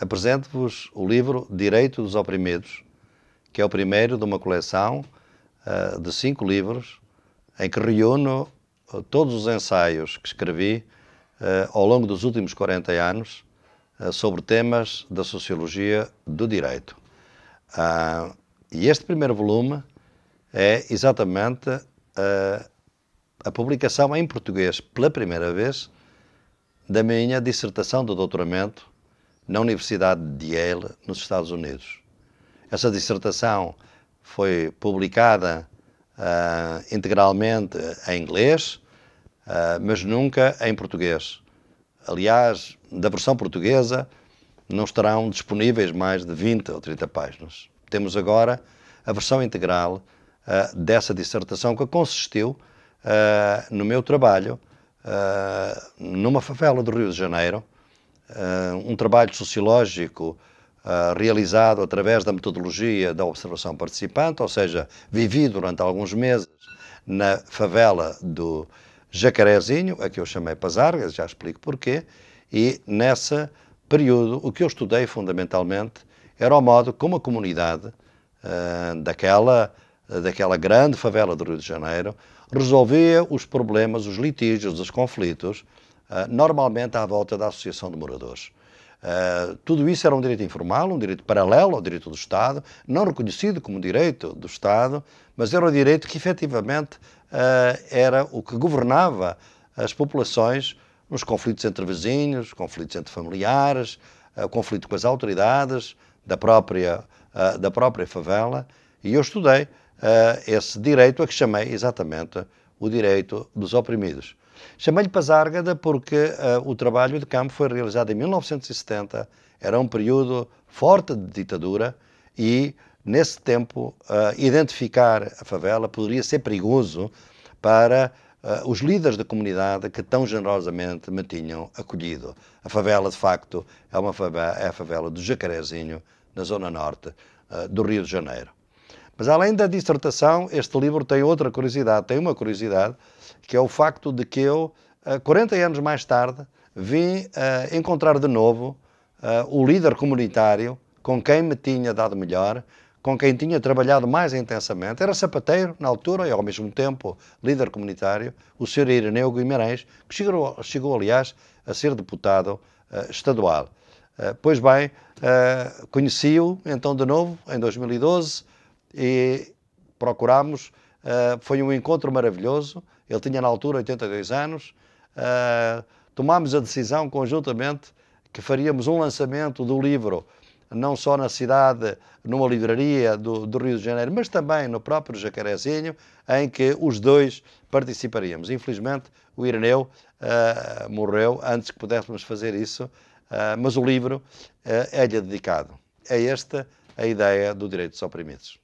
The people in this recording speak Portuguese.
Apresento-vos o livro Direito dos Oprimidos, que é o primeiro de uma coleção uh, de cinco livros em que reúno eh, todos os ensaios que escrevi uh, ao longo dos últimos 40 anos uh, sobre temas da sociologia do direito. Ah, e este primeiro volume é exatamente a publicação em português pela primeira vez da minha dissertação de doutoramento na Universidade de Yale, nos Estados Unidos. Essa dissertação foi publicada uh, integralmente em inglês, uh, mas nunca em português. Aliás, da versão portuguesa não estarão disponíveis mais de 20 ou 30 páginas. Temos agora a versão integral uh, dessa dissertação que consistiu no meu trabalho numa favela do Rio de Janeiro, eh, um trabalho sociológico eh, realizado através da metodologia da observação participante, ou seja, vivi durante alguns meses na favela do Jacarezinho, a que eu chamei Pazargas, já explico porquê, e nesse período o que eu estudei fundamentalmente era o modo como a comunidade eh, daquela, daquela grande favela do Rio de Janeiro resolvia os problemas, os litígios, os conflitos ah, normalmente à volta da Associação de Moradores. Uh, tudo isso era um direito informal, um direito paralelo ao direito do Estado, não reconhecido como direito do Estado, mas era o direito que efetivamente uh, era o que governava as populações nos conflitos entre vizinhos, conflitos entre familiares, uh, conflito com as autoridades da própria, uh, da própria favela. E eu estudei esse direito a que chamei exatamente o direito dos oprimidos. Chamei-lhe Pazárgada porque uh, o trabalho de campo foi realizado em 1970, era um período forte de ditadura e, nesse tempo, uh, identificar a favela poderia ser perigoso para uh, os líderes da comunidade que tão generosamente me tinham acolhido. A favela, de facto, é, uma favela, é a favela do Jacarezinho, na zona norte do Rio de Janeiro. Mas além da dissertação, este livro tem outra curiosidade, tem uma curiosidade, que é o facto de que eu, 40 eh, anos mais tarde, vim uh, encontrar de novo uh, o líder comunitário com quem me tinha dado melhor, com quem tinha trabalhado mais intensamente. Era sapateiro na altura e, ao mesmo tempo, líder comunitário, o Sr. Ireneu Guimarães, que chegou, chegou aliás, a ser deputado uh, estadual. pois bem, conheci-o então de novo em 2012 e procurámos. Uh, eh, foi um encontro maravilhoso. Ele tinha na altura 82 anos. Uh, tomámos a decisão conjuntamente que faríamos um lançamento do livro, não só na cidade, numa livraria do, do Rio de Janeiro, mas também no próprio Jacarezinho, em que os dois participaríamos. Infelizmente, o Ireneu uh, morreu antes que pudéssemos fazer isso, mas o livro é-lhe dedicado. É esta a ideia do Direitos Oprimidos.